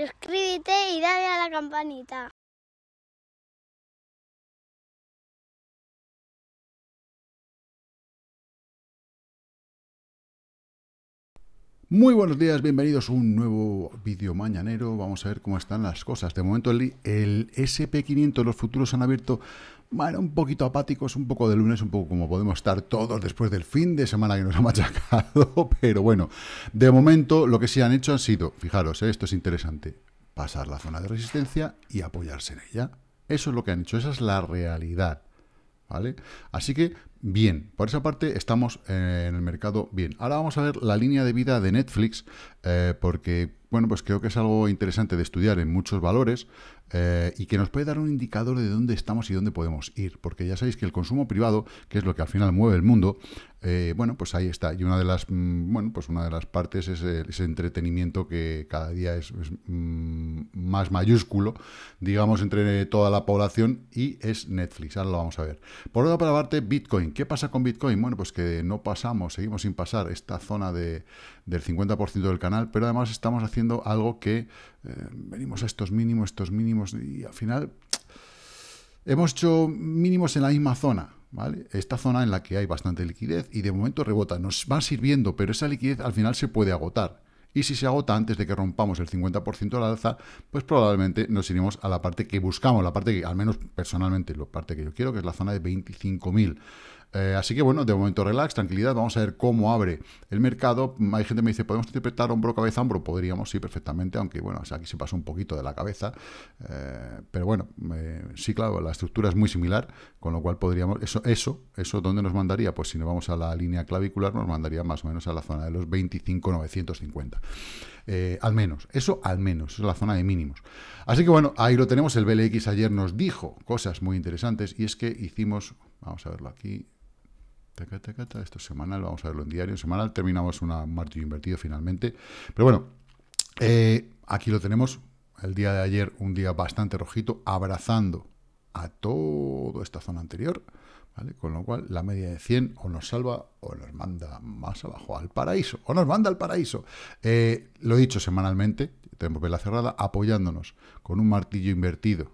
suscríbete y dale a la campanita. Muy buenos días, bienvenidos a un nuevo vídeo mañanero. Vamos a ver cómo están las cosas. De momento el, SP500, los futuros han abierto bueno, un poquito apáticos, un poco de lunes, un poco como podemos estar todos después del fin de semana que nos ha machacado. Pero bueno, de momento lo que sí han hecho han sido, fijaros, eh, esto es interesante, pasar la zona de resistencia y apoyarse en ella. Eso es lo que han hecho, esa es la realidad. ¿Vale? Así que bien. Por esa parte estamos eh, en el mercado bien. Ahora vamos a ver la línea de vida de Netflix, eh, porque, bueno, pues creo que es algo interesante de estudiar en muchos valores. Eh, y que nos puede dar un indicador de dónde estamos y dónde podemos ir. Porque ya sabéis que el consumo privado, que es lo que al final mueve el mundo, eh, bueno, pues ahí está. Y una de las, mm, bueno, pues una de las partes es ese entretenimiento que cada día es, mm, más mayúsculo, digamos, entre toda la población y es Netflix. Ahora lo vamos a ver. Por otra parte, Bitcoin. ¿Qué pasa con Bitcoin? Bueno, pues que no pasamos, seguimos sin pasar esta zona de, del 50% del canal, pero además estamos haciendo algo que eh, venimos a estos mínimos, estos mínimos y al final hemos hecho mínimos en la misma zona. ¿Vale? Esta zona en la que hay bastante liquidez y de momento rebota, nos va sirviendo, pero esa liquidez al final se puede agotar. Y si se agota antes de que rompamos el 50% de la alza, pues probablemente nos iremos a la parte que buscamos, la parte que, al menos personalmente, la parte que yo quiero, que es la zona de 25.000. Eh, así que bueno, de momento relax, tranquilidad, vamos a ver cómo abre el mercado. Hay gente que me dice, ¿podemos interpretar hombro, cabeza, hombro? Podríamos, sí, perfectamente, aunque bueno, aquí se pasa un poquito de la cabeza. Eh, pero bueno, sí, claro, la estructura es muy similar, con lo cual podríamos... Eso, eso, eso, ¿dónde nos mandaría? Pues si nos vamos a la línea clavicular, nos mandaría más o menos a la zona de los 25,950. 950 eh, al menos, eso al menos, es la zona de mínimos. Así que bueno, ahí lo tenemos, el BLX ayer nos dijo cosas muy interesantes y es que hicimos, vamos a verlo aquí, esto es semanal, vamos a verlo en diario. Semanal terminamos un martillo invertido finalmente. Pero bueno, eh, aquí lo tenemos. El día de ayer, un día bastante rojito, abrazando a toda esta zona anterior. ¿Vale? Con lo cual, la media de 100 o nos salva o nos manda más abajo al paraíso, o nos manda al paraíso. Eh, lo he dicho semanalmente, tenemos vela cerrada, apoyándonos con un martillo invertido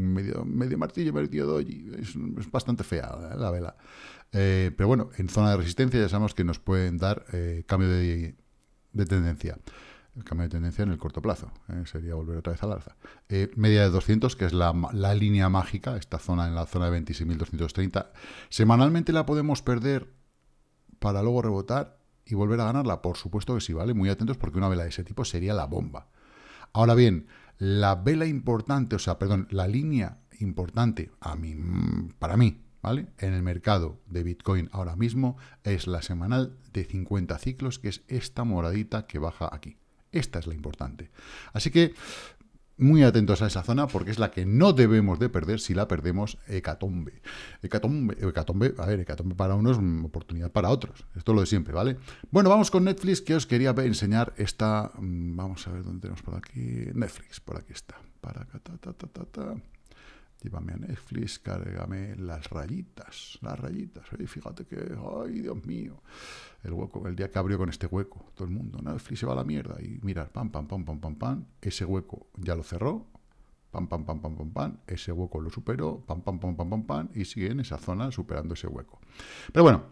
medio, martillo, medio doji. Es, bastante fea eh, la vela. Eh, pero bueno, en zona de resistencia ya sabemos que nos pueden dar eh, cambio de, tendencia. El cambio de tendencia en el corto plazo. sería volver otra vez al alza. media de 200, que es la, la, línea mágica, esta zona en la zona de 26.230. Semanalmente la podemos perder para luego rebotar y volver a ganarla. Por supuesto que sí, ¿vale? Muy atentos porque una vela de ese tipo sería la bomba. Ahora bien, la vela importante, o sea, perdón, la línea importante a mí, para mí, ¿vale? En el mercado de Bitcoin ahora mismo es la semanal de 50 ciclos, que es esta moradita que baja aquí. Esta es la importante. Así que muy atentos a esa zona porque es la que no debemos de perder si la perdemos hecatombe. Hecatombe, a ver, hecatombe para unos, mm, oportunidad para otros. Esto es lo de siempre, ¿vale? Bueno, vamos con Netflix que os quería enseñar esta... Mm, vamos a ver dónde tenemos por aquí. Netflix, por aquí está. Para ta, ta, ta, Llévame a Netflix, cárgame las rayitas, las rayitas. y fíjate que, ay, Dios mío, el hueco, el día que abrió con este hueco, todo el mundo, Netflix se va a la mierda. Y mirar, pam, pam, pam, pam, pam, pam, ese hueco ya lo cerró, pam, pam, pam, pam, pam, pam, ese hueco lo superó, pam, pam, pam, pam, pam, pam, y sigue en esa zona superando ese hueco. Pero bueno,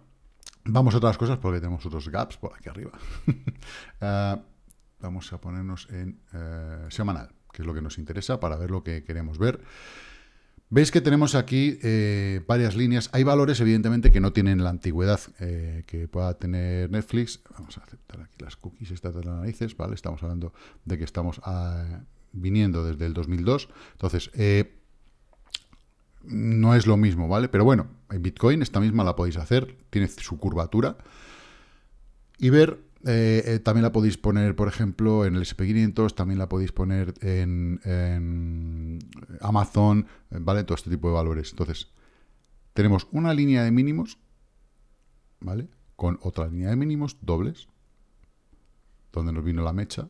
vamos a otras cosas porque tenemos otros gaps por aquí arriba. vamos a ponernos en semanal, que es lo que nos interesa para ver lo que queremos ver. Veis que tenemos aquí eh, varias líneas. Hay valores, evidentemente, que no tienen la antigüedad eh, que pueda tener Netflix. Vamos a aceptar aquí las cookies, estas de las narices, ¿vale? Estamos hablando de que estamos ah, viniendo desde el 2002. Entonces, eh, no es lo mismo, ¿vale? Pero bueno, en Bitcoin esta misma la podéis hacer. Tiene su curvatura. Y ver eh, eh, también la podéis poner, por ejemplo, en el SP500, también la podéis poner en, Amazon, ¿vale? Todo este tipo de valores. Entonces, tenemos una línea de mínimos, ¿vale? Con otra línea de mínimos dobles, donde nos vino la mecha.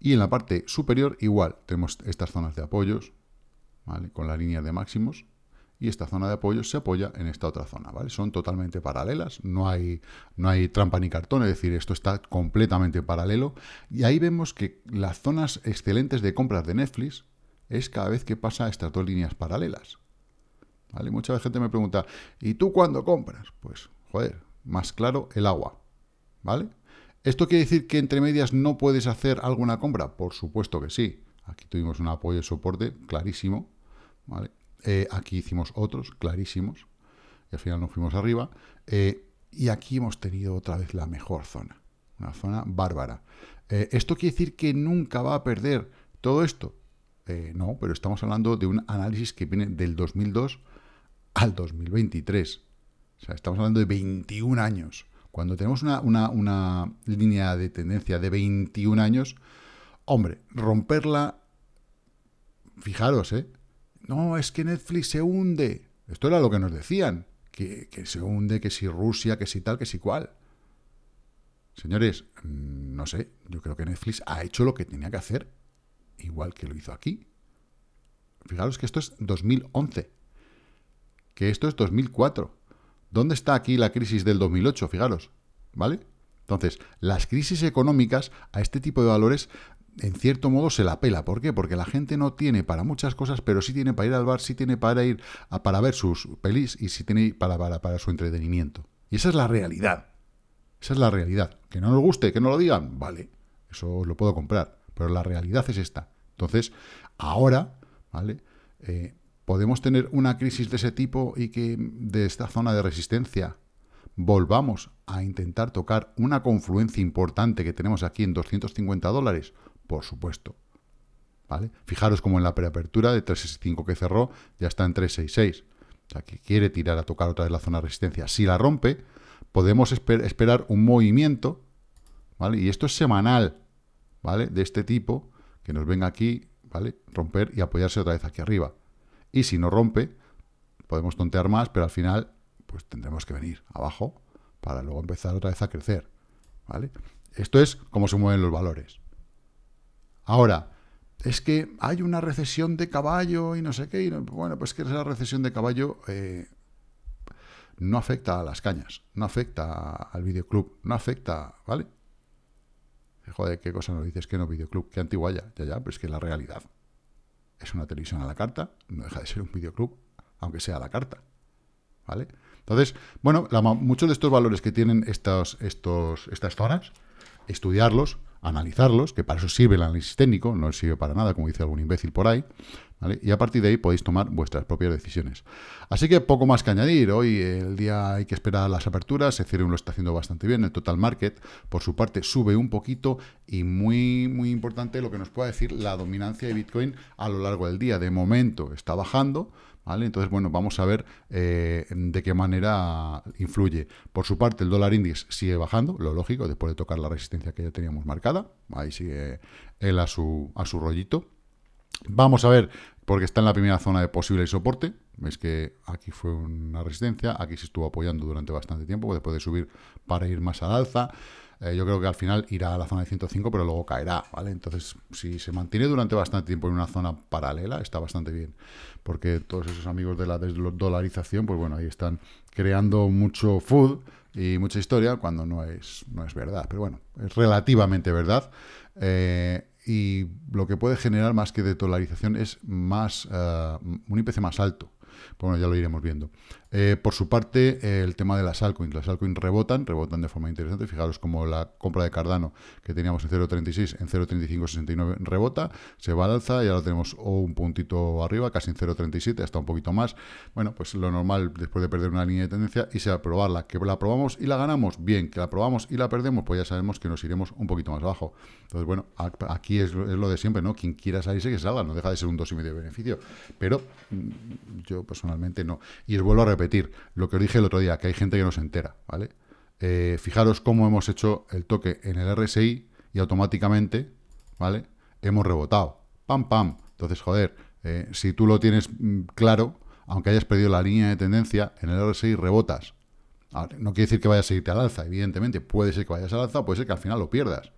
Y en la parte superior, igual, tenemos estas zonas de apoyos, ¿vale? Con la línea de máximos y esta zona de apoyo se apoya en esta otra zona, ¿vale? Son totalmente paralelas, no hay, no hay trampa ni cartón, es decir, esto está completamente paralelo y ahí vemos que las zonas excelentes de compras de Netflix es cada vez que pasa estas dos líneas paralelas. ¿Vale? Mucha gente me pregunta, ¿y tú cuándo compras? Pues, joder, más claro el agua, ¿vale? ¿Esto quiere decir que entre medias no puedes hacer alguna compra? Por supuesto que sí. Aquí tuvimos un apoyo y soporte clarísimo, ¿vale? Eh, aquí hicimos otros clarísimos. Y al final nos fuimos arriba. Eh, y aquí hemos tenido otra vez la mejor zona. Una zona bárbara. Eh, ¿Esto quiere decir que nunca va a perder todo esto? no, pero estamos hablando de un análisis que viene del 2002 al 2023. O sea, estamos hablando de 21 años. Cuando tenemos una, una línea de tendencia de 21 años, hombre, romperla, fijaros, ¿eh? no, es que Netflix se hunde. Esto era lo que nos decían, que, se hunde, que si Rusia, que si tal, que si cual. Señores, mm, no sé, yo creo que Netflix ha hecho lo que tenía que hacer, igual que lo hizo aquí. Fijaros que esto es 2011, que esto es 2004. ¿Dónde está aquí la crisis del 2008? Fijaros, ¿vale? Entonces, las crisis económicas a este tipo de valores en cierto modo se la pela. ¿Por qué? Porque la gente no tiene para muchas cosas, pero sí tiene para ir al bar, sí tiene para ir a, para ver sus pelis y sí tiene para, para, su entretenimiento. Y esa es la realidad. Esa es la realidad. Que no nos guste, que no lo digan, vale, eso lo puedo comprar. Pero la realidad es esta. Entonces, ahora, ¿vale? Eh, podemos tener una crisis de ese tipo y que de esta zona de resistencia volvamos a intentar tocar una confluencia importante que tenemos aquí en 250 dólares por supuesto. ¿Vale? Fijaros como en la preapertura de 365 que cerró ya está en 366. O sea, que quiere tirar a tocar otra vez la zona de resistencia. Si la rompe, podemos esperar un movimiento, ¿vale? Y esto es semanal, ¿vale? De este tipo, que nos venga aquí, ¿vale? Romper y apoyarse otra vez aquí arriba. Y si no rompe, podemos tontear más, pero al final, pues tendremos que venir abajo para luego empezar otra vez a crecer, ¿vale? Esto es cómo se mueven los valores. Ahora, es que hay una recesión de caballo y no sé qué. Y bueno, pues que esa recesión de caballo eh, no afecta a las cañas, no afecta al videoclub, no afecta, ¿vale? Eh, joder, qué cosa nos dices que no videoclub, qué antigua ya, ya, ya, pero es que la realidad. Es una televisión a la carta, no deja de ser un videoclub, aunque sea a la carta, ¿vale? Entonces, bueno, muchos de estos valores que tienen estos, estas zonas, estudiarlos, analizarlos, que para eso sirve el análisis técnico, no sirve para nada, como dice algún imbécil por ahí, y a partir de ahí podéis tomar vuestras propias decisiones. Así que poco más que añadir, hoy el día hay que esperar las aperturas, Ethereum lo está haciendo bastante bien, el total market por su parte sube un poquito y muy, muy importante lo que nos pueda decir la dominancia de Bitcoin a lo largo del día. De momento está bajando, entonces, bueno, vamos a ver eh, de qué manera influye. Por su parte, el dólar índice sigue bajando, lo lógico, después de tocar la resistencia que ya teníamos marcada. Ahí sigue él a su, a su rollito. Vamos a ver, porque está en la primera zona de posible soporte. Veis que aquí fue una resistencia, aquí se estuvo apoyando durante bastante tiempo, después de subir para ir más al alza. Eh, yo creo que al final irá a la zona de 105, pero luego caerá, ¿vale? Entonces, si se mantiene durante bastante tiempo en una zona paralela, está bastante bien, porque todos esos amigos de la desdolarización, pues bueno, ahí están creando mucho food y mucha historia cuando no es, no es verdad, pero bueno, es relativamente verdad. Eh, y lo que puede generar más que de dolarización es más eh, un IPC más alto, pues bueno, ya lo iremos viendo. Eh, por su parte, el tema de las altcoins. Las altcoins rebotan, rebotan de forma interesante. Fijaros como la compra de Cardano que teníamos en 0.36, en 0.3569 rebota, se va al alza ya ahora tenemos un puntito arriba, casi en 0.37, hasta un poquito más. Bueno, pues lo normal después de perder una línea de tendencia y se va a probarla. Que la probamos y la ganamos, bien. Que la probamos y la perdemos, pues ya sabemos que nos iremos un poquito más abajo. Entonces, bueno, aquí es, lo de siempre, ¿no? Quien quiera salirse que salga, no deja de ser un 2,5 de beneficio. Pero mm, yo personalmente no. Y os vuelvo a repetir lo que os dije el otro día, que hay gente que no se entera, ¿vale? Eh, fijaros cómo hemos hecho el toque en el RSI y automáticamente, ¿vale? Hemos rebotado. Pam, pam. Entonces, joder, eh, si tú lo tienes mm, claro, aunque hayas perdido la línea de tendencia, en el RSI rebotas. no quiere decir que vayas a irte al alza, evidentemente. Puede ser que vayas al alza, puede ser que al final lo pierdas.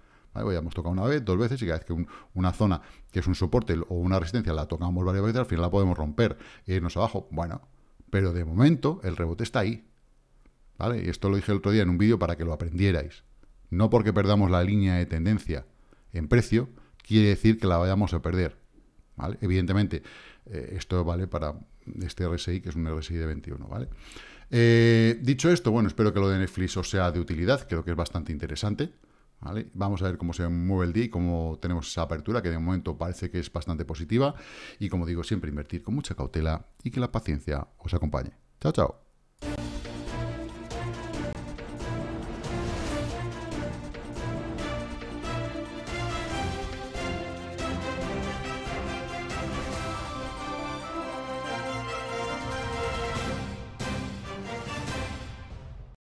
¿vale? ya hemos tocado una vez, dos veces, y cada vez que una zona que es un soporte o una resistencia la tocamos varias veces, al final la podemos romper e irnos abajo. Bueno, pero de momento el rebote está ahí. ¿vale? Y esto lo dije el otro día en un vídeo para que lo aprendierais. No porque perdamos la línea de tendencia en precio, quiere decir que la vayamos a perder. Evidentemente, eh, esto vale para este RSI, que es un RSI de 21. ¿vale? Eh, dicho esto, bueno, espero que lo de Netflix os sea de utilidad, creo que es bastante interesante. Vamos a ver cómo se mueve el día y cómo tenemos esa apertura, que de momento parece que es bastante positiva. Y como digo, siempre invertir con mucha cautela y que la paciencia os acompañe. Chao, chao.